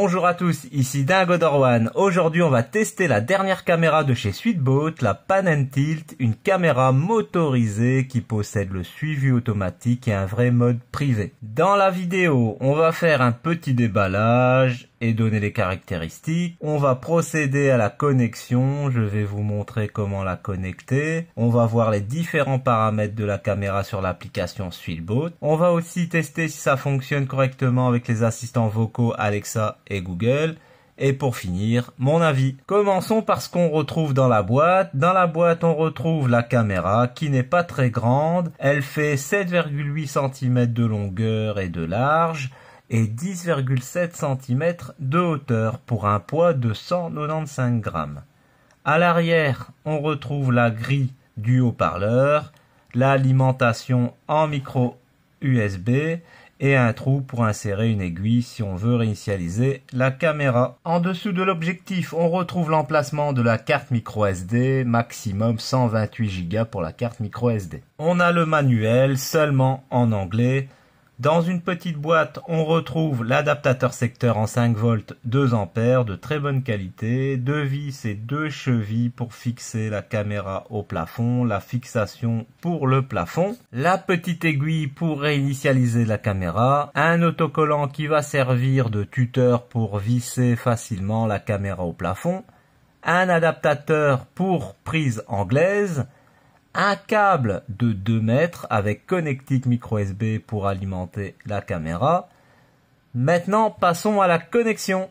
Bonjour à tous, ici Dingo Dorwan. Aujourd'hui, on va tester la dernière caméra de chez Sweetboat, la Pan Tilt, une caméra motorisée qui possède le suivi automatique et un vrai mode privé. Dans la vidéo, on va faire un petit déballage, et donner les caractéristiques. On va procéder à la connexion. Je vais vous montrer comment la connecter. On va voir les différents paramètres de la caméra sur l'application Swillboat. On va aussi tester si ça fonctionne correctement avec les assistants vocaux Alexa et Google. Et pour finir, mon avis. Commençons par ce qu'on retrouve dans la boîte. Dans la boîte, on retrouve la caméra qui n'est pas très grande. Elle fait 7,8 cm de longueur et de large et 10,7 cm de hauteur pour un poids de 195 grammes. À l'arrière, on retrouve la grille du haut-parleur, l'alimentation en micro USB et un trou pour insérer une aiguille si on veut réinitialiser la caméra. En dessous de l'objectif, on retrouve l'emplacement de la carte micro SD, maximum 128 Go pour la carte micro SD. On a le manuel seulement en anglais dans une petite boîte, on retrouve l'adaptateur secteur en 5 volts 2 ampères de très bonne qualité, deux vis et deux chevilles pour fixer la caméra au plafond, la fixation pour le plafond, la petite aiguille pour réinitialiser la caméra, un autocollant qui va servir de tuteur pour visser facilement la caméra au plafond, un adaptateur pour prise anglaise, un câble de 2 mètres avec connectique micro USB pour alimenter la caméra. Maintenant, passons à la connexion.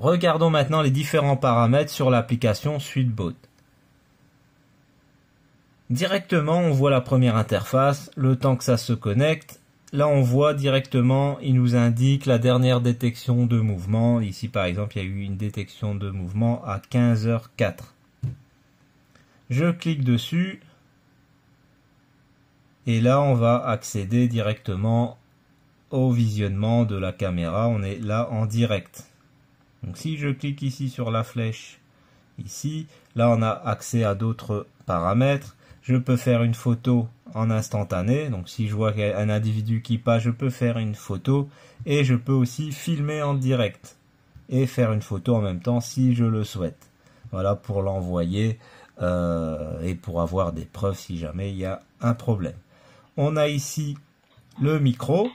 Regardons maintenant les différents paramètres sur l'application Suitebot. Directement, on voit la première interface, le temps que ça se connecte. Là, on voit directement, il nous indique la dernière détection de mouvement. Ici, par exemple, il y a eu une détection de mouvement à 15h04. Je clique dessus. Et là, on va accéder directement au visionnement de la caméra. On est là en direct. Donc si je clique ici sur la flèche, ici, là on a accès à d'autres paramètres. Je peux faire une photo en instantané. Donc si je vois qu'il y a un individu qui passe, je peux faire une photo. Et je peux aussi filmer en direct et faire une photo en même temps si je le souhaite. Voilà pour l'envoyer euh, et pour avoir des preuves si jamais il y a un problème. On a ici le micro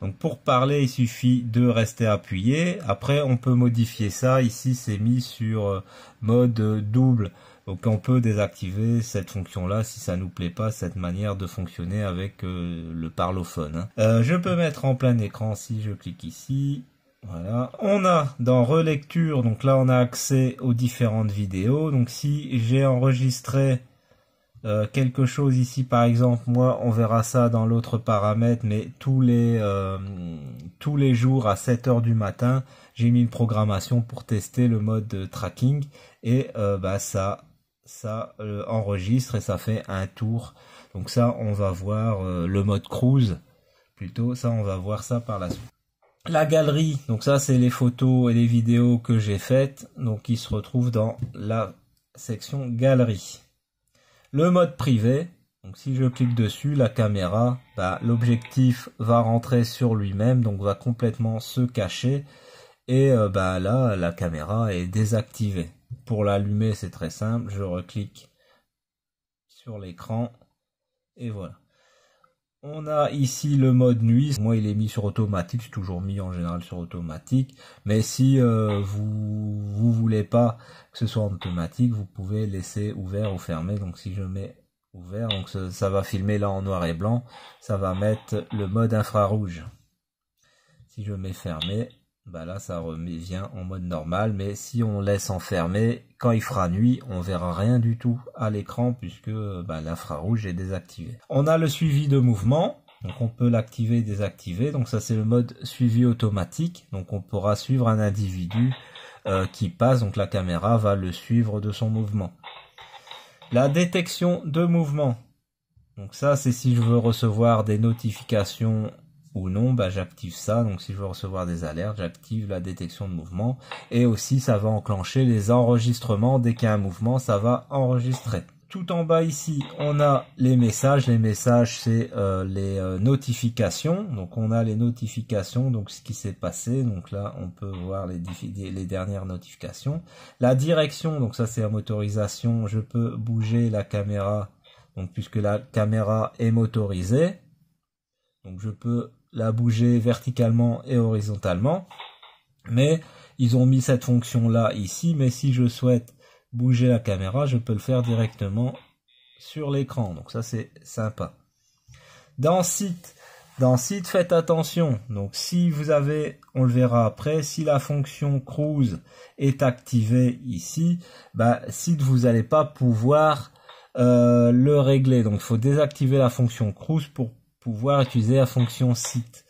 donc pour parler, il suffit de rester appuyé. Après, on peut modifier ça. Ici, c'est mis sur euh, mode double. Donc on peut désactiver cette fonction-là si ça nous plaît pas, cette manière de fonctionner avec euh, le parlophone. Hein. Euh, je peux mettre en plein écran si je clique ici. Voilà. On a dans relecture, donc là on a accès aux différentes vidéos. Donc si j'ai enregistré euh, quelque chose ici par exemple moi on verra ça dans l'autre paramètre mais tous les euh, tous les jours à 7 heures du matin j'ai mis une programmation pour tester le mode tracking et euh, bah ça ça enregistre et ça fait un tour donc ça on va voir le mode cruise plutôt ça on va voir ça par la suite la galerie donc ça c'est les photos et les vidéos que j'ai faites donc qui se retrouvent dans la section galerie le mode privé, donc si je clique dessus, la caméra, bah, l'objectif va rentrer sur lui-même, donc va complètement se cacher. Et euh, bah, là, la caméra est désactivée. Pour l'allumer, c'est très simple. Je reclique sur l'écran. Et voilà. On a ici le mode nuit. Moi, il est mis sur automatique. C'est toujours mis en général sur automatique. Mais si euh, vous vous voulez pas que ce soit en automatique, vous pouvez laisser ouvert ou fermé. Donc, si je mets ouvert, donc ça, ça va filmer là en noir et blanc. Ça va mettre le mode infrarouge. Si je mets fermé, bah là ça revient en mode normal mais si on laisse enfermer quand il fera nuit on verra rien du tout à l'écran puisque bah, l'infrarouge est désactivé on a le suivi de mouvement donc on peut l'activer et désactiver donc ça c'est le mode suivi automatique donc on pourra suivre un individu euh, qui passe donc la caméra va le suivre de son mouvement la détection de mouvement donc ça c'est si je veux recevoir des notifications ou non, bah, j'active ça. Donc si je veux recevoir des alertes, j'active la détection de mouvement. Et aussi, ça va enclencher les enregistrements. Dès qu'il y a un mouvement, ça va enregistrer. Tout en bas ici, on a les messages. Les messages, c'est euh, les euh, notifications. Donc on a les notifications, donc ce qui s'est passé. Donc là, on peut voir les, les dernières notifications. La direction, donc ça c'est la motorisation. Je peux bouger la caméra. Donc puisque la caméra est motorisée, donc je peux la bouger verticalement et horizontalement. Mais ils ont mis cette fonction là ici, mais si je souhaite bouger la caméra, je peux le faire directement sur l'écran. Donc ça c'est sympa. Dans site, dans site, faites attention. Donc si vous avez, on le verra après, si la fonction cruise est activée ici, bah, site vous n'allez pas pouvoir euh, le régler. Donc il faut désactiver la fonction cruise pour pouvoir utiliser la fonction site.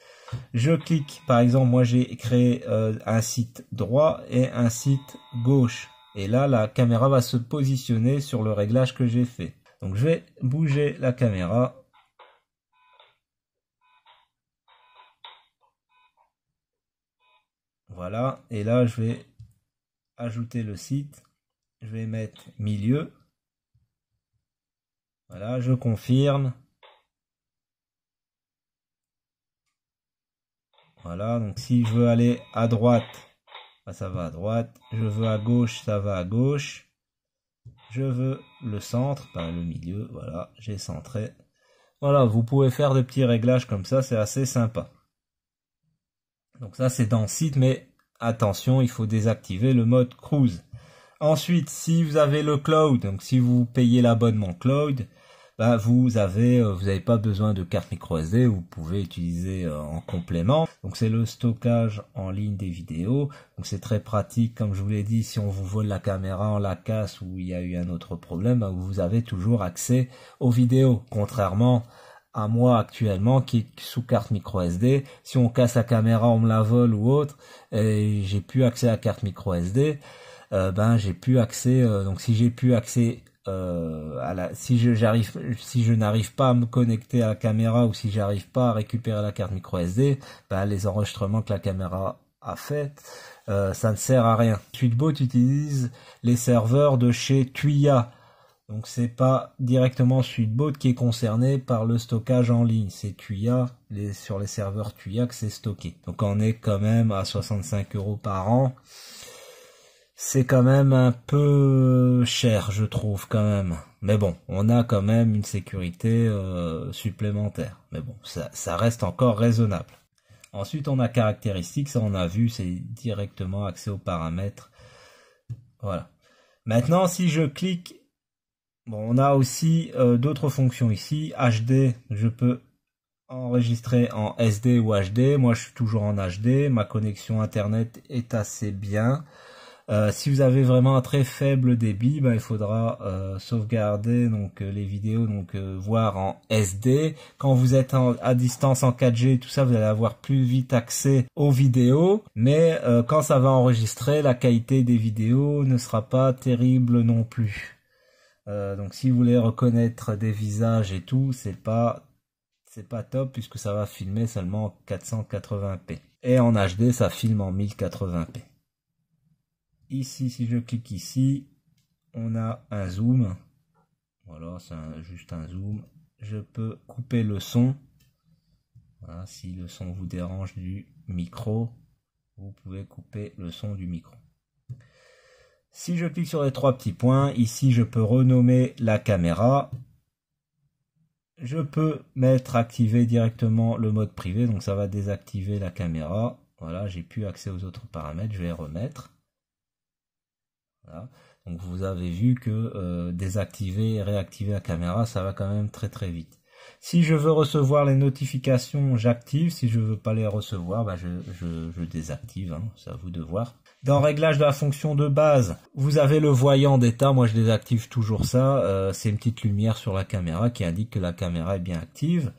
Je clique, par exemple, moi j'ai créé euh, un site droit et un site gauche. Et là, la caméra va se positionner sur le réglage que j'ai fait. Donc je vais bouger la caméra. Voilà, et là je vais ajouter le site. Je vais mettre milieu. Voilà, je confirme. Voilà, donc si je veux aller à droite, bah, ça va à droite. Je veux à gauche, ça va à gauche. Je veux le centre, bah, le milieu, voilà, j'ai centré. Voilà, vous pouvez faire des petits réglages comme ça, c'est assez sympa. Donc ça c'est dans le site, mais attention, il faut désactiver le mode cruise. Ensuite, si vous avez le cloud, donc si vous payez l'abonnement cloud, ben, vous avez euh, vous n'avez pas besoin de carte micro SD, vous pouvez utiliser euh, en complément. Donc c'est le stockage en ligne des vidéos. Donc c'est très pratique, comme je vous l'ai dit, si on vous vole la caméra, on la casse ou il y a eu un autre problème, ben, vous avez toujours accès aux vidéos, contrairement à moi actuellement qui est sous carte micro SD. Si on casse la caméra, on me la vole ou autre, et j'ai plus accès à carte micro SD. Euh, ben j'ai plus accès donc si j'ai pu accès euh, si je n'arrive pas à me connecter à la caméra ou si j'arrive pas à récupérer la carte micro SD, bah, les enregistrements que la caméra a fait, euh, ça ne sert à rien. SuiteBot utilise les serveurs de chez Tuya. Donc c'est pas directement SuiteBot qui est concerné par le stockage en ligne, c'est Tuya, les, sur les serveurs Tuya que c'est stocké. Donc on est quand même à 65 euros par an c'est quand même un peu euh, cher, je trouve, quand même. Mais bon, on a quand même une sécurité euh, supplémentaire. Mais bon, ça, reste encore raisonnable. Ensuite, on a caractéristiques, ça on a vu, c'est directement accès aux paramètres. Voilà. Maintenant, si je clique, bon, on a aussi euh, d'autres fonctions ici. HD, je peux enregistrer en SD ou HD. Moi, je suis toujours en HD. Ma connexion Internet est assez bien. Euh, si vous avez vraiment un très faible débit, bah, il faudra euh, sauvegarder donc euh, les vidéos, donc voir en SD. Quand vous êtes à distance en 4G, tout ça, vous allez avoir plus vite accès aux vidéos. Mais quand ça va enregistrer, la qualité des vidéos ne sera pas terrible non plus. donc si vous voulez reconnaître des visages et tout, c'est pas c'est pas top puisque ça va filmer seulement 480p. Et en HD, ça filme en 1080p. Ici, si je clique ici, on a un zoom. Voilà, c'est juste un zoom. Je peux couper le son. si le son vous dérange du micro, vous pouvez couper le son du micro. Si je clique sur les trois petits points, ici je peux renommer la caméra. Je peux mettre activé directement le mode privé, donc ça va désactiver la caméra. Voilà, j'ai plus accès aux autres paramètres, je vais remettre. Donc vous avez vu que euh, désactiver et réactiver la caméra, ça va quand même très très vite. Si je veux recevoir les notifications, j'active. Si je veux pas les recevoir, bah je, je, je, désactive. Ça hein. C'est à vous de voir. Dans réglage de la fonction de base, vous avez le voyant d'état. Moi, je désactive toujours ça. Euh, c'est une petite lumière sur la caméra qui indique que la caméra est bien active.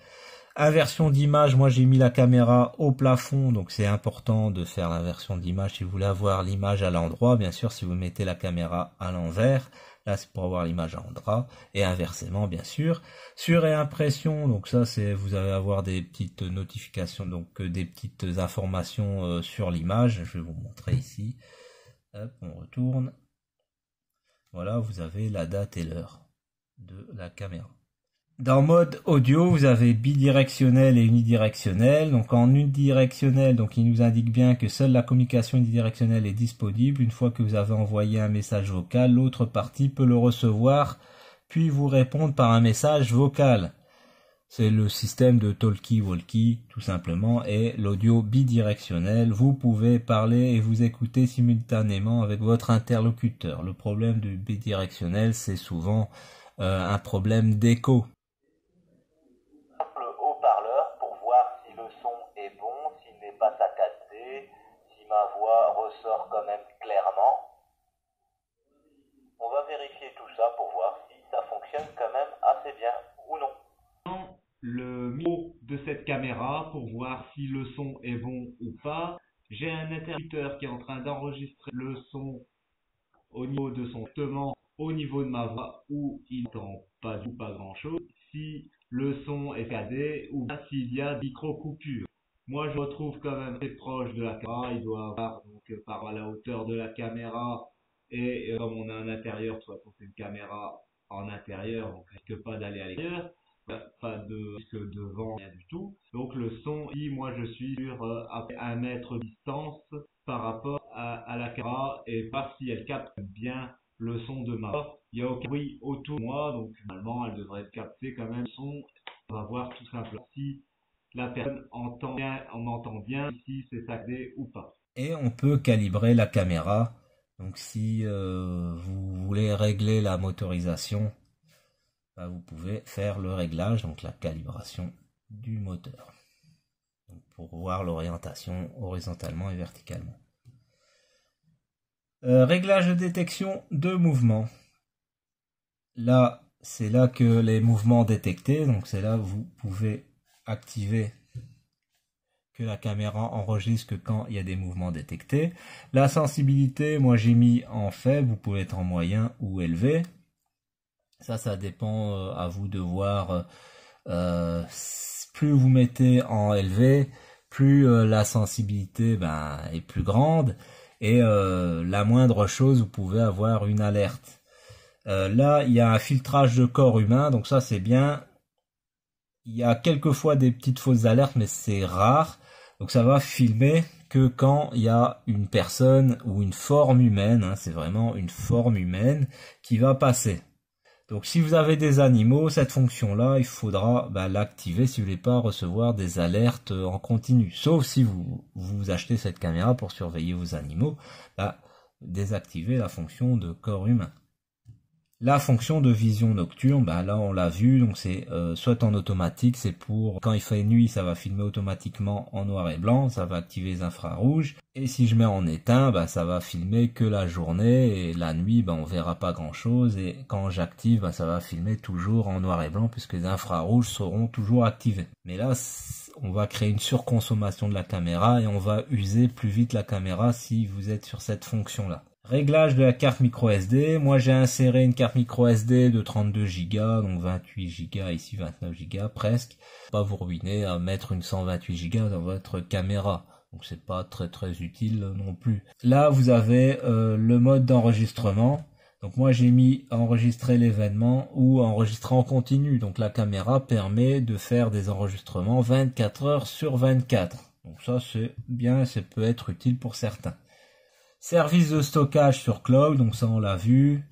Inversion d'image, moi j'ai mis la caméra au plafond, donc c'est important de faire l'inversion d'image si vous voulez avoir l'image à l'endroit. Bien sûr, si vous mettez la caméra à l'envers, là c'est pour avoir l'image à l'endroit, et inversement bien sûr. Sur et impression, donc ça c'est vous allez avoir des petites notifications, donc euh, des petites informations euh, sur l'image. Je vais vous montrer ici. on retourne. Voilà, vous avez la date et l'heure de la caméra. Dans mode audio, vous avez bidirectionnel et unidirectionnel. Donc en unidirectionnel, donc il nous indique bien que seule la communication unidirectionnelle est disponible. Une fois que vous avez envoyé un message vocal, l'autre partie peut le recevoir puis vous répondre par un message vocal. C'est le système de talkie-walkie tout simplement et l'audio bidirectionnel. Vous pouvez parler et vous écouter simultanément avec votre interlocuteur. Le problème du bidirectionnel, c'est souvent euh, un problème d'écho. le micro de cette caméra pour voir si le son est bon ou pas. J'ai un interrupteur qui est en train d'enregistrer le son au niveau de son traitement, au niveau de ma voix, où il n'entend pas ou pas grand chose, si le son est cadé ou s'il y a micro coupure Moi, je retrouve quand même très proche de la caméra. Il doit avoir, donc, par la hauteur de la caméra, et euh, comme on a un intérieur, soit pour une caméra en intérieur, on ne risque pas d'aller à l'extérieur pas de risque de vent, du tout. Donc le son, si moi je suis sur euh, un mètre de distance par rapport à, la caméra et pas si elle capte bien le son de ma voix, il n'y a aucun bruit autour de moi, donc normalement elle devrait capter quand même le son. On va voir tout simplement si la personne entend bien, on entend bien si c'est saccadé ou pas. Et on peut calibrer la caméra. Donc si euh, vous voulez régler la motorisation, bah, vous pouvez faire le réglage, donc la calibration du moteur. pour voir l'orientation horizontalement et verticalement. Euh, réglage de détection de mouvement. Là, c'est là que les mouvements détectés, donc c'est là vous pouvez activer que la caméra enregistre quand il y a des mouvements détectés. La sensibilité, moi j'ai mis en faible, vous pouvez être en moyen ou élevé. Ça, ça dépend euh, à vous de voir. Euh, plus vous mettez en élevé, plus euh, la sensibilité ben, est plus grande et la moindre chose, vous pouvez avoir une alerte. là, il y a un filtrage de corps humain, donc ça c'est bien. Il y a quelquefois des petites fausses alertes, mais c'est rare. Donc ça va filmer que quand il y a une personne ou une forme humaine, hein, c'est vraiment une forme humaine qui va passer. Donc si vous avez des animaux, cette fonction-là, il faudra bah, l'activer si vous ne voulez pas recevoir des alertes euh, en continu. Sauf si vous, vous achetez cette caméra pour surveiller vos animaux, bah, désactiver la fonction de corps humain. La fonction de vision nocturne, bah, là on l'a vu, donc c'est euh, soit en automatique, c'est pour quand il fait nuit, ça va filmer automatiquement en noir et blanc, ça va activer les infrarouges. Et si je mets en éteint, bah ça va filmer que la journée et la nuit, ben on verra pas grand chose. Et quand j'active, bah, ça va filmer toujours en noir et blanc puisque les infrarouges seront toujours activés. Mais là, on va créer une surconsommation de la caméra et on va user plus vite la caméra si vous êtes sur cette fonction là. Réglage de la carte micro SD. Moi, j'ai inséré une carte micro SD de 32 Go, donc 28 Go ici, 29 Go presque. Pas vous ruiner à mettre une 128 Go dans votre caméra. Donc c'est pas très très utile non plus. Là, vous avez euh, le mode d'enregistrement. Donc moi j'ai mis enregistrer l'événement ou enregistrer en continu. Donc la caméra permet de faire des enregistrements 24 heures sur 24. Donc ça c'est bien, ça peut être utile pour certains. Service de stockage sur cloud, donc ça on l'a vu.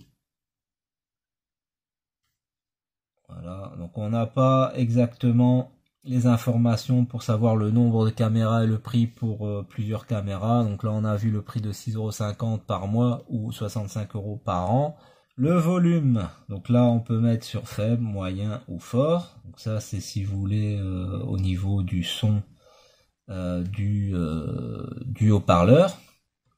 Voilà, donc on n'a pas exactement les informations pour savoir le nombre de caméras et le prix pour euh, plusieurs caméras. Donc là on a vu le prix de 6,50€ par mois ou euros par an. Le volume, donc là on peut mettre sur faible, moyen ou fort. Donc ça c'est si vous voulez euh, au niveau du son euh, du, du haut-parleur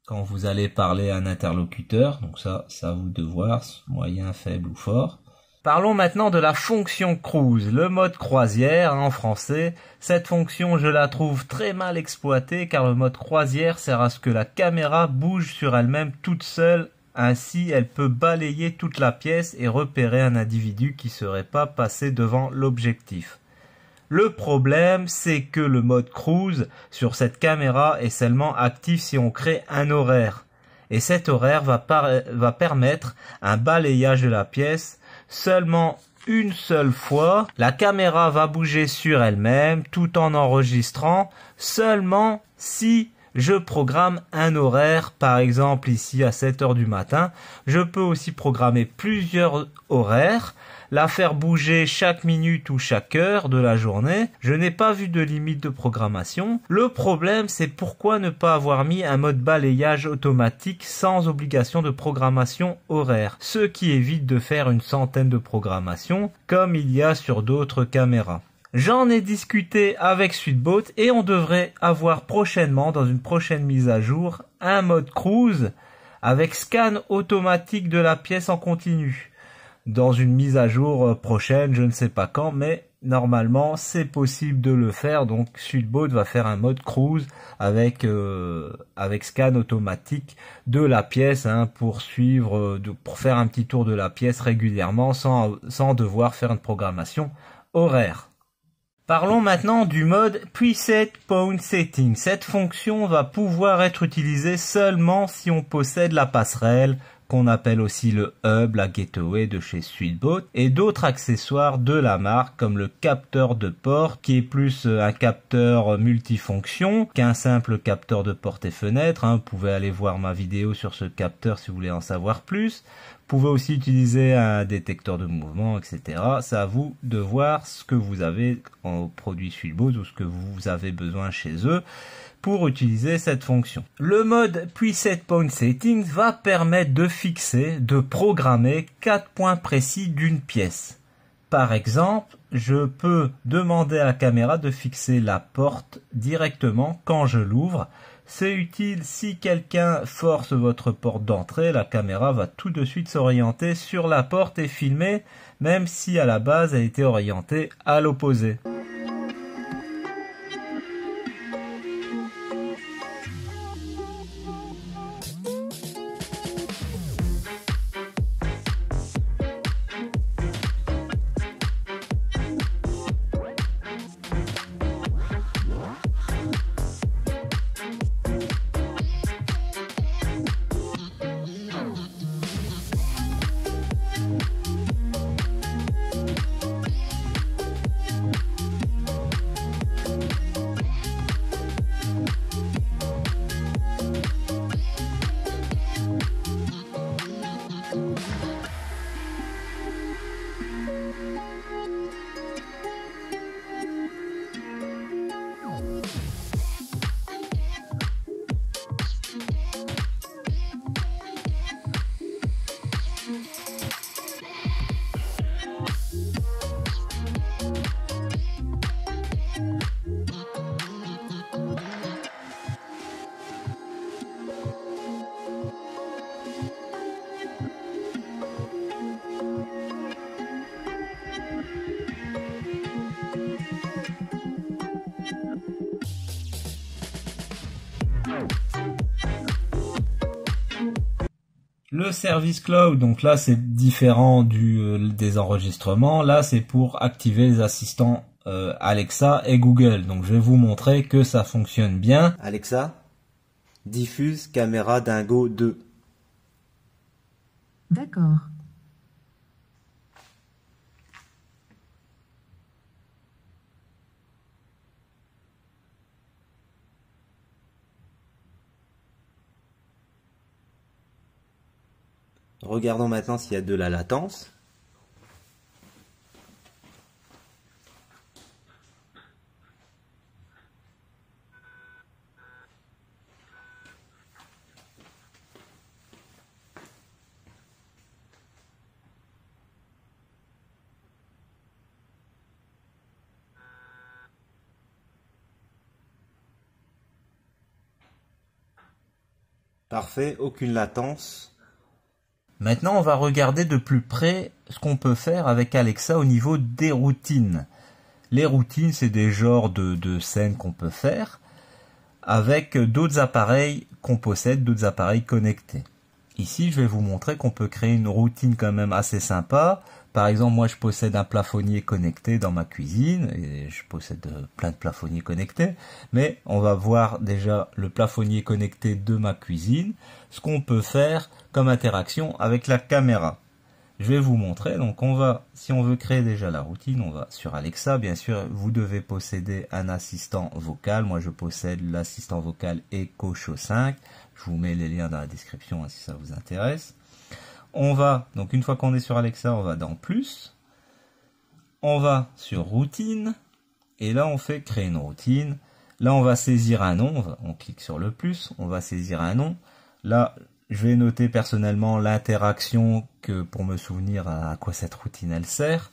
quand vous allez parler à un interlocuteur. Donc ça, ça vous devoir moyen, faible ou fort. Parlons maintenant de la fonction cruise, le mode croisière en français. Cette fonction, je la trouve très mal exploitée car le mode croisière sert à ce que la caméra bouge sur elle-même toute seule. Ainsi, elle peut balayer toute la pièce et repérer un individu qui serait pas passé devant l'objectif. Le problème, c'est que le mode cruise sur cette caméra est seulement actif si on crée un horaire. Et cet horaire va, permettre un balayage de la pièce seulement une seule fois. La caméra va bouger sur elle-même tout en enregistrant seulement si je programme un horaire, par exemple ici à 7 heures du matin. Je peux aussi programmer plusieurs horaires, la faire bouger chaque minute ou chaque heure de la journée. Je n'ai pas vu de limite de programmation. Le problème, c'est pourquoi ne pas avoir mis un mode balayage automatique sans obligation de programmation horaire, ce qui évite de faire une centaine de programmations comme il y a sur d'autres caméras. J'en ai discuté avec Sweetboat et on devrait avoir prochainement, dans une prochaine mise à jour, un mode cruise avec scan automatique de la pièce en continu. Dans une mise à jour euh, prochaine, je ne sais pas quand, mais normalement c'est possible de le faire. Donc Sweetboat va faire un mode cruise avec euh, avec scan automatique de la pièce hein, pour suivre, euh, pour faire un petit tour de la pièce régulièrement sans sans devoir faire une programmation horaire. Parlons maintenant du mode Preset Point Setting. Cette fonction va pouvoir être utilisée seulement si on possède la passerelle qu'on appelle aussi le hub, la gateway de chez Sweetboat, et d'autres accessoires de la marque comme le capteur de porte, qui est plus euh, un capteur multifonction qu'un simple capteur de porte et fenêtre. Hein. Vous pouvez aller voir ma vidéo sur ce capteur si vous voulez en savoir plus. Vous pouvez aussi utiliser un détecteur de mouvement, etc. C'est à vous de voir ce que vous avez en produit Sweetboat ou ce que vous avez besoin chez eux pour utiliser cette fonction. Le mode preset point settings va permettre de fixer, de programmer quatre points précis d'une pièce. Par exemple, je peux demander à la caméra de fixer la porte directement quand je l'ouvre. C'est utile si quelqu'un force votre porte d'entrée, la caméra va tout de suite s'orienter sur la porte et filmer, même si à la base elle était orientée à l'opposé. service cloud, donc là c'est différent du euh, des enregistrements. Là c'est pour activer les assistants euh, Alexa et Google. Donc je vais vous montrer que ça fonctionne bien. Alexa, diffuse caméra Dingo 2. D'accord. Regardons maintenant s'il y a de la latence. Parfait, aucune latence. Maintenant, on va regarder de plus près ce qu'on peut faire avec Alexa au niveau des routines. Les routines, c'est des genres de, de scènes qu'on peut faire avec d'autres appareils qu'on possède, d'autres appareils connectés. Ici, je vais vous montrer qu'on peut créer une routine quand même assez sympa. Par exemple, moi, je possède un plafonnier connecté dans ma cuisine et je possède euh, plein de plafonniers connectés. Mais on va voir déjà le plafonnier connecté de ma cuisine, ce qu'on peut faire comme interaction avec la caméra. Je vais vous montrer. Donc on va, si on veut créer déjà la routine, on va sur Alexa. Bien sûr, vous devez posséder un assistant vocal. Moi, je possède l'assistant vocal Echo Show 5. Je vous mets les liens dans la description hein, si ça vous intéresse. On va, donc une fois qu'on est sur Alexa, on va dans Plus. On va sur Routine. Et là, on fait Créer une routine. Là, on va saisir un nom. On clique sur le plus. On va saisir un nom. Là, je vais noter personnellement l'interaction que pour me souvenir à quoi cette routine elle sert,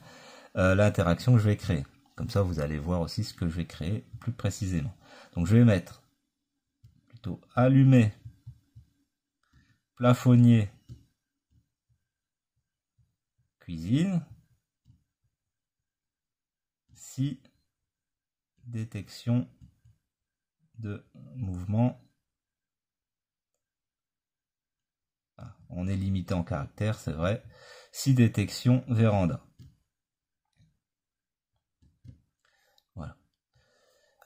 euh, l'interaction que je vais créer. Comme ça, vous allez voir aussi ce que je vais créer plus précisément. Donc, je vais mettre plutôt allumer, plafonnier, cuisine, si détection de mouvement on est limité en caractère, c'est vrai. Si détection, véranda. Voilà.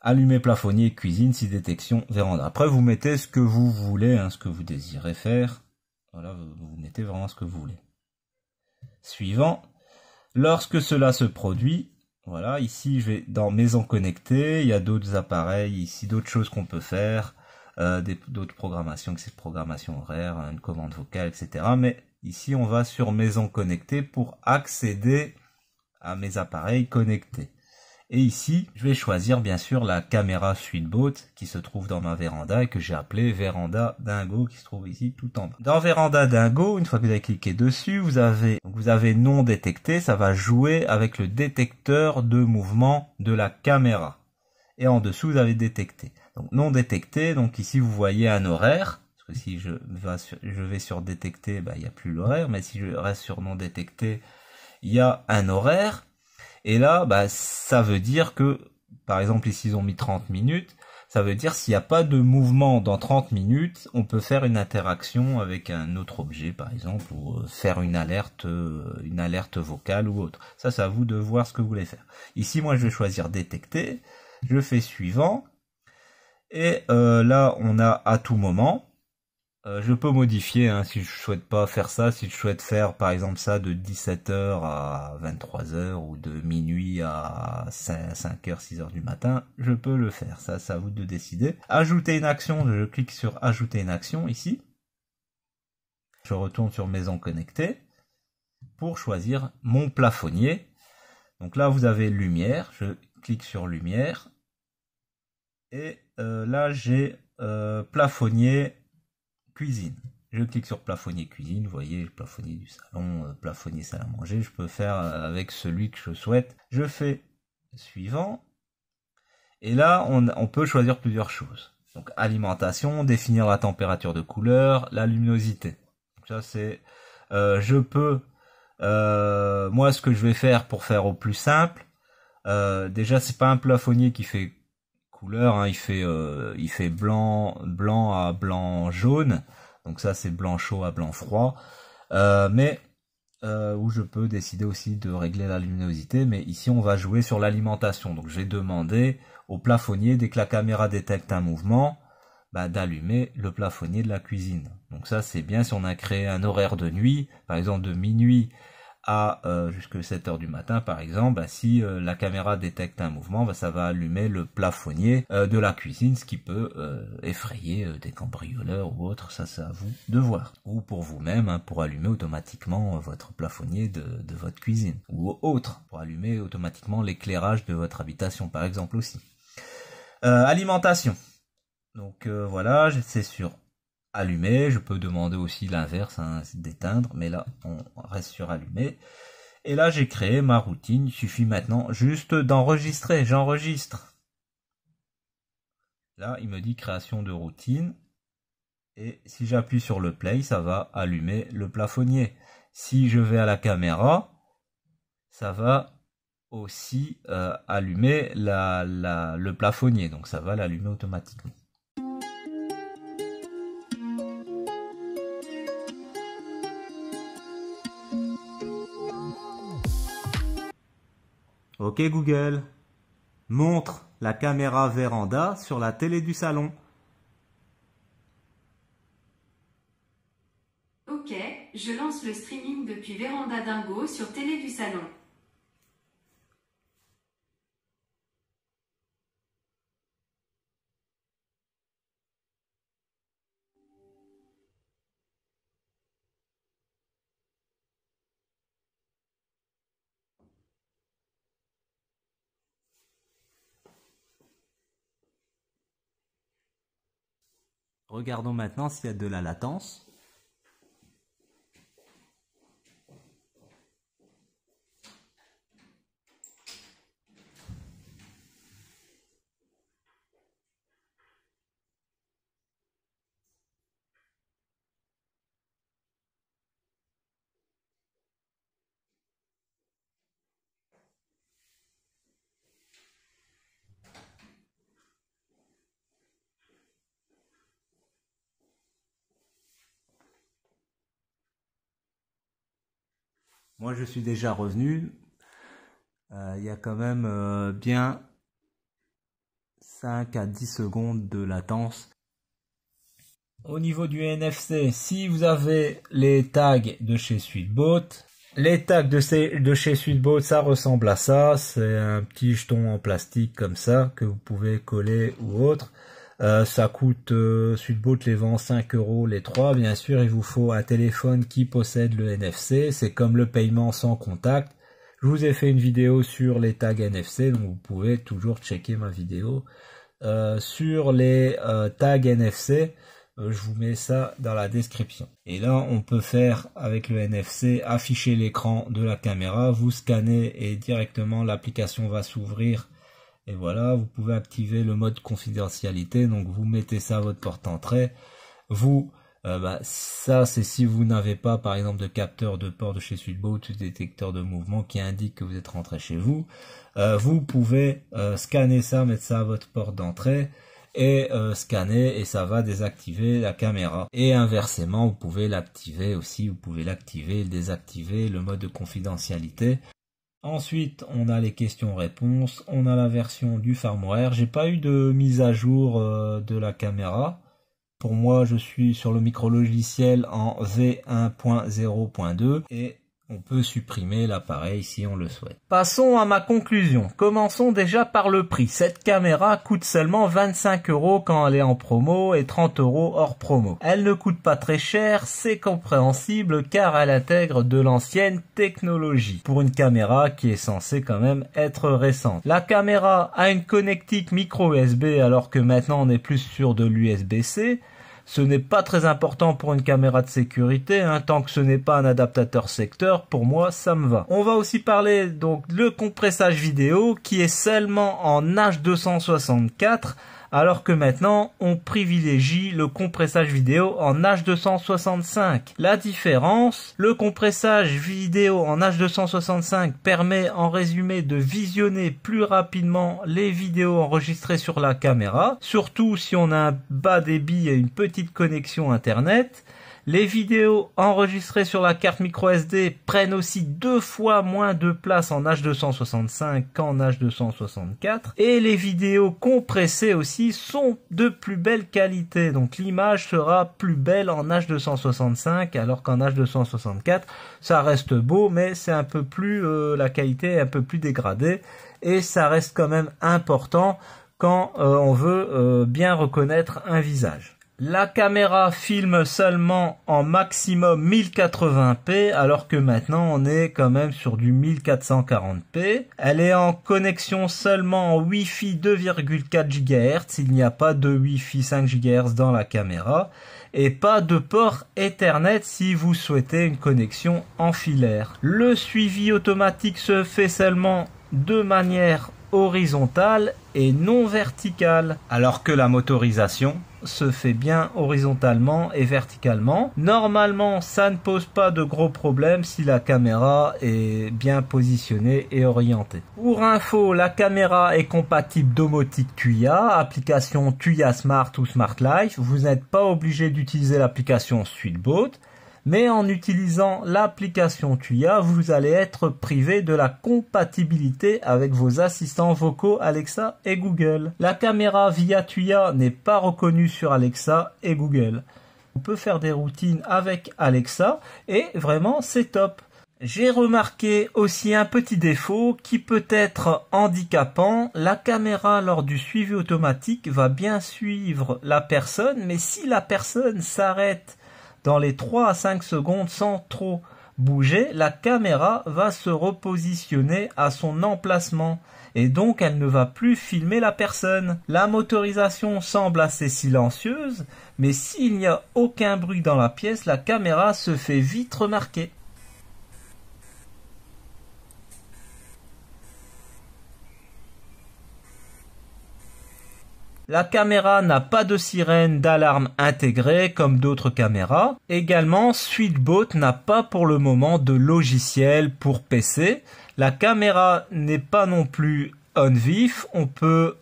Allumer plafonnier, cuisine, si détection, véranda. Après, vous mettez ce que vous voulez, hein, ce que vous désirez faire. Voilà, vous, vous mettez vraiment ce que vous voulez. Suivant. Lorsque cela se produit, voilà, ici je vais dans maison connectée, il y a d'autres appareils, ici d'autres choses qu'on peut faire. Euh, d'autres programmations que c'est programmation horaire, hein, une commande vocale, etc. Mais ici, on va sur maison connectée pour accéder à mes appareils connectés. Et ici, je vais choisir bien sûr la caméra Sweetboat qui se trouve dans ma véranda et que j'ai appelée Véranda Dingo qui se trouve ici tout en bas. Dans Véranda Dingo, une fois que vous avez cliqué dessus, vous avez, vous avez non détecté, ça va jouer avec le détecteur de mouvement de la caméra. Et en dessous, vous avez détecté non détecté, donc ici vous voyez un horaire, si je vais sur, bah, il n'y a plus l'horaire, mais si je reste sur non détecté, il y a un horaire. Et là, bah, ça veut dire que, par exemple, ici ils ont mis 30 minutes, ça veut dire s'il n'y a pas de mouvement dans 30 minutes, on peut faire une interaction avec un autre objet, par exemple, ou euh, faire une alerte, euh, une alerte vocale ou autre. Ça, c'est à vous de voir ce que vous voulez faire. Ici, moi, je vais choisir détecter. Je fais suivant. Et euh, là, on a à tout moment, euh, je peux modifier hein, si je souhaite pas faire ça, si je souhaite faire par exemple ça de 17h à 23h ou de minuit à 5h, 6h du matin, je peux le faire, ça c'est à vous de décider. Ajouter une action, je clique sur ajouter une action ici. Je retourne sur maison connectée pour choisir mon plafonnier. Donc là vous avez lumière, je clique sur lumière et euh, là j'ai euh, plafonnier cuisine. Je clique sur plafonnier cuisine, vous voyez plafonnier du salon, euh, plafonnier salle à manger, je peux faire avec celui que je souhaite. Je fais suivant. Et là, on, peut choisir plusieurs choses. Donc alimentation, définir la température de couleur, la luminosité. ça c'est, je peux, moi ce que je vais faire pour faire au plus simple, Déjà, déjà c'est pas un plafonnier qui fait couleur, hein. Il fait euh, il fait blanc blanc à blanc jaune. Donc ça c'est blanc chaud à blanc froid. Euh, mais euh, où je peux décider aussi de régler la luminosité. Mais ici on va jouer sur l'alimentation. Donc j'ai demandé au plafonnier dès que la caméra détecte un mouvement, bah, d'allumer le plafonnier de la cuisine. Donc ça c'est bien si on a créé un horaire de nuit, par exemple de minuit à euh, jusque 7 heures du matin par exemple, bah, si euh, la caméra détecte un mouvement, bah, ça va allumer le plafonnier euh, de la cuisine, ce qui peut euh, effrayer des cambrioleurs ou autres, ça c'est à vous de voir. Ou pour vous-même, hein, pour allumer automatiquement votre plafonnier de, de votre cuisine. Ou autre, pour allumer automatiquement l'éclairage de votre habitation par exemple aussi. alimentation. Donc voilà, c'est sûr allumé. Je peux demander aussi l'inverse, hein, d'éteindre, mais là on reste sur allumé. Et là j'ai créé ma routine, il suffit maintenant juste d'enregistrer, j'enregistre. Là il me dit création de routine. Et si j'appuie sur le play, ça va allumer le plafonnier. Si je vais à la caméra, ça va aussi euh, allumer le plafonnier. Donc ça va l'allumer automatiquement. Ok Google, montre la caméra Véranda sur la télé du salon. Ok, je lance le streaming depuis Véranda Dingo sur télé du salon. Regardons maintenant s'il y a de la latence. Moi, je suis déjà revenu. Euh, il y a quand même euh, bien 5 à 10 secondes de latence. Au niveau du NFC, si vous avez les tags de chez Sweetboat, les tags de, de chez Sweetboat, ça ressemble à ça. C'est un petit jeton en plastique comme ça que vous pouvez coller ou autre. Euh, ça coûte, euh, les vend 5 euros les trois. Bien sûr, il vous faut un téléphone qui possède le NFC. C'est comme le paiement sans contact. Je vous ai fait une vidéo sur les tags NFC, donc vous pouvez toujours checker ma vidéo. Euh, sur les euh, tags NFC, je vous mets ça dans la description. Et là, on peut faire avec le NFC afficher l'écran de la caméra, vous scannez et directement l'application va s'ouvrir et voilà, vous pouvez activer le mode confidentialité. Donc vous mettez ça à votre porte d'entrée. Vous, euh, bah, ça c'est si vous n'avez pas par exemple de capteur de port de chez Sudbo ou de détecteur de mouvement qui indique que vous êtes rentré chez vous. Euh, vous pouvez euh, scanner ça, mettre ça à votre porte d'entrée et scanner et ça va désactiver la caméra. Et inversement, vous pouvez l'activer aussi, vous pouvez l'activer désactiver le mode de confidentialité. Ensuite, on a les questions-réponses, on a la version du firmware. J'ai pas eu de mise à jour euh, de la caméra. Pour moi, je suis sur le micro-logiciel en V1.0.2 et on peut supprimer l'appareil si on le souhaite. Passons à ma conclusion. Commençons déjà par le prix. Cette caméra coûte seulement 25 euros quand elle est en promo et 30 euros hors promo. Elle ne coûte pas très cher, c'est compréhensible car elle intègre de l'ancienne technologie pour une caméra qui est censée quand même être récente. La caméra a une connectique micro USB alors que maintenant on est plus sûr de l'USB-C. Ce n'est pas très important pour une caméra de sécurité, hein. tant que ce n'est pas un adaptateur secteur, pour moi ça me va. On va aussi parler donc le compressage vidéo qui est seulement en H264 alors que maintenant on privilégie le compressage vidéo en H265. La différence, le compressage vidéo en H265 permet en résumé de visionner plus rapidement les vidéos enregistrées sur la caméra, surtout si on a un bas débit et une petite connexion internet. Les vidéos enregistrées sur la carte micro SD prennent aussi deux fois moins de place en H265 qu'en H264 et les vidéos compressées aussi sont de plus belle qualité. Donc l'image sera plus belle en H265 alors qu'en H264 ça reste beau mais c'est un peu plus euh, la qualité est un peu plus dégradée et ça reste quand même important quand euh, on veut euh, bien reconnaître un visage. La caméra filme seulement en maximum 1080p alors que maintenant on est quand même sur du 1440p. Elle est en connexion seulement en Wi-Fi 2,4 GHz, il n'y a pas de Wi-Fi 5 GHz dans la caméra et pas de port Ethernet si vous souhaitez une connexion en filaire. Le suivi automatique se fait seulement de manière horizontale et non verticale alors que la motorisation se fait bien horizontalement et verticalement. Normalement, ça ne pose pas de gros problèmes si la caméra est bien positionnée et orientée. Pour info, la caméra est compatible domotique Tuya, application Tuya Smart ou Smart Life. Vous n'êtes pas obligé d'utiliser l'application Suiteboat mais en utilisant l'application Tuya, vous allez être privé de la compatibilité avec vos assistants vocaux Alexa et Google. La caméra via Tuya n'est pas reconnue sur Alexa et Google. On peut faire des routines avec Alexa et vraiment c'est top. J'ai remarqué aussi un petit défaut qui peut être handicapant. La caméra lors du suivi automatique va bien suivre la personne, mais si la personne s'arrête dans les trois à cinq secondes sans trop bouger, la caméra va se repositionner à son emplacement et donc elle ne va plus filmer la personne. La motorisation semble assez silencieuse, mais s'il n'y a aucun bruit dans la pièce, la caméra se fait vite remarquer. La caméra n'a pas de sirène d'alarme intégrée comme d'autres caméras. Également, Sweetboat n'a pas pour le moment de logiciel pour PC. La caméra n'est pas non plus on-vif. On peut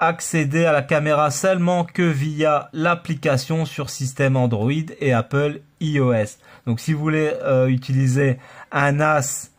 accéder à la caméra seulement que via l'application sur système Android et Apple iOS. Donc si vous voulez euh, utiliser un NAS,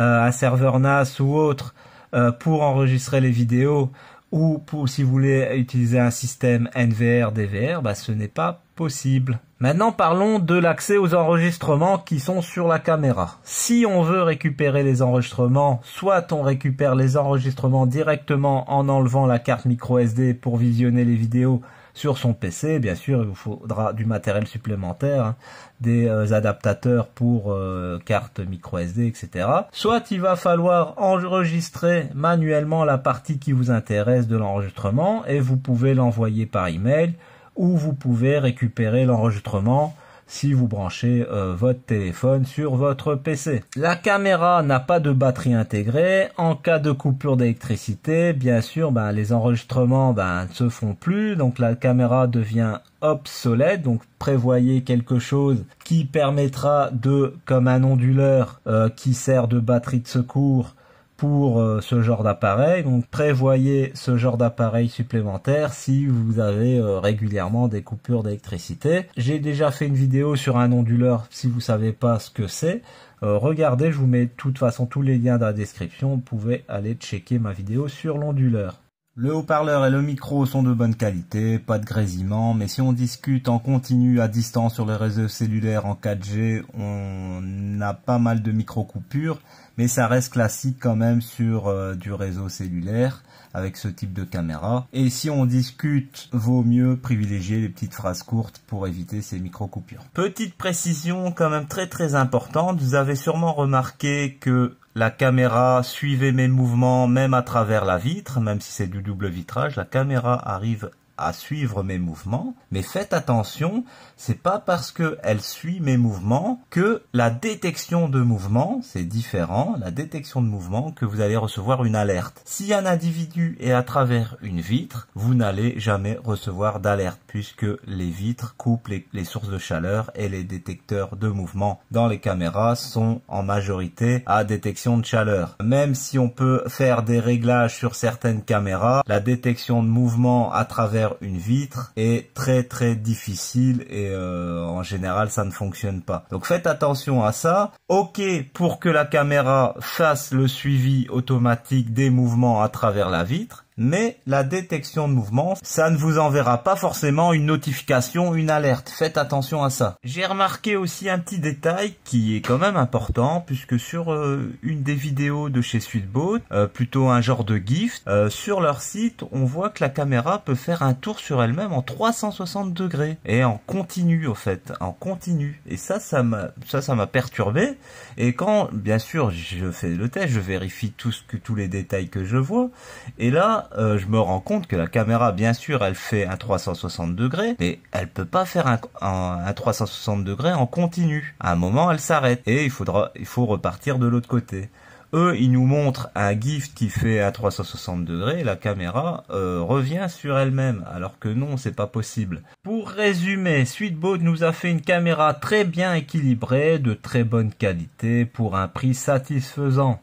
euh, un serveur NAS ou autre euh, pour enregistrer les vidéos, ou pour, si vous voulez utiliser un système NVR, DVR, bah, ce n'est pas possible. Maintenant, parlons de l'accès aux enregistrements qui sont sur la caméra. Si on veut récupérer les enregistrements, soit on récupère les enregistrements directement en enlevant la carte micro SD pour visionner les vidéos, sur son PC, bien sûr, il vous faudra du matériel supplémentaire, hein, des euh, adaptateurs pour euh, cartes micro SD, etc. Soit il va falloir enregistrer manuellement la partie qui vous intéresse de l'enregistrement et vous pouvez l'envoyer par email ou vous pouvez récupérer l'enregistrement si vous branchez euh, votre téléphone sur votre PC. La caméra n'a pas de batterie intégrée. En cas de coupure d'électricité, bien sûr, bah, les enregistrements ben, ne se font plus, donc la caméra devient obsolète. Donc prévoyez quelque chose qui permettra de, comme un onduleur euh, qui sert de batterie de secours, pour euh, ce genre d'appareil. Donc prévoyez ce genre d'appareil supplémentaire si vous avez euh, régulièrement des coupures d'électricité. J'ai déjà fait une vidéo sur un onduleur si vous savez pas ce que c'est. Euh, regardez, je vous mets de toute façon tous les liens dans la description. Vous pouvez aller checker ma vidéo sur l'onduleur. Le haut-parleur et le micro sont de bonne qualité, pas de grésillement, mais si on discute en continu à distance sur les réseaux cellulaires en 4G, on a pas mal de micro-coupures mais ça reste classique quand même sur euh, du réseau cellulaire avec ce type de caméra. Et si on discute, vaut mieux privilégier les petites phrases courtes pour éviter ces micro-coupures. Petite précision quand même très très importante, vous avez sûrement remarqué que la caméra suivait mes mouvements même à travers la vitre, même si c'est du double vitrage, la caméra arrive à suivre mes mouvements, mais faites attention, c'est pas parce qu'elle suit mes mouvements que la détection de mouvement, c'est différent, la détection de mouvement que vous allez recevoir une alerte. Si un individu est à travers une vitre, vous n'allez jamais recevoir d'alerte puisque les vitres coupent les, les, sources de chaleur et les détecteurs de mouvement dans les caméras sont en majorité à détection de chaleur. Même si on peut faire des réglages sur certaines caméras, la détection de mouvement à travers une vitre est très très difficile et euh, en général ça ne fonctionne pas. Donc faites attention à ça. OK pour que la caméra fasse le suivi automatique des mouvements à travers la vitre mais la détection de mouvement, ça ne vous enverra pas forcément une notification, une alerte. Faites attention à ça. J'ai remarqué aussi un petit détail qui est quand même important, puisque sur euh, une des vidéos de chez Sweetboat, euh, plutôt un genre de gift, euh, sur leur site, on voit que la caméra peut faire un tour sur elle-même en 360 degrés, et en continu au fait, en continu. Et ça, ça m'a, ça, ça m'a perturbé. Et quand, bien sûr, je fais le test, je vérifie tout ce que, tous les détails que je vois, et là, euh, je me rends compte que la caméra, bien sûr, elle fait un 360 degrés, mais elle peut pas faire un, 360 degrés en continu. À un moment, elle s'arrête et il faudra, il faut repartir de l'autre côté. Eux, ils nous montrent un GIF qui fait un 360 degrés, la caméra euh, revient sur elle-même, alors que non, c'est pas possible. Pour résumer, Sweetboat nous a fait une caméra très bien équilibrée, de très bonne qualité, pour un prix satisfaisant.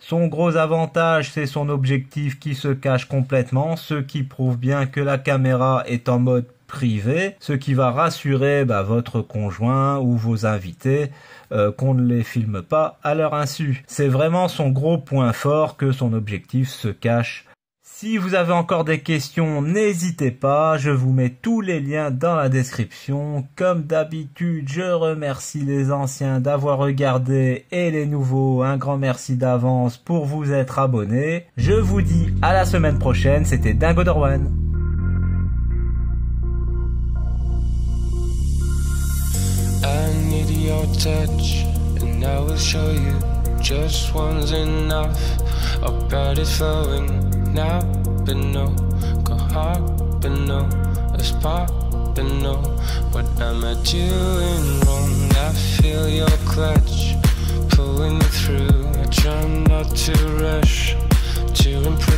Son gros avantage, c'est son objectif qui se cache complètement, ce qui prouve bien que la caméra est en mode privé, ce qui va rassurer bah, votre conjoint ou vos invités euh, qu'on ne les filme pas à leur insu. C'est vraiment son gros point fort que son objectif se cache si vous avez encore des questions, n'hésitez pas, je vous mets tous les liens dans la description. Comme d'habitude, je remercie les anciens d'avoir regardé et les nouveaux, un grand merci d'avance pour vous être abonnés. Je vous dis à la semaine prochaine, c'était Dingo Dorwan. Now, but no go hard, but no Og but no What I'm at you in I feel your clutch Pulling me through I try not to rush To impress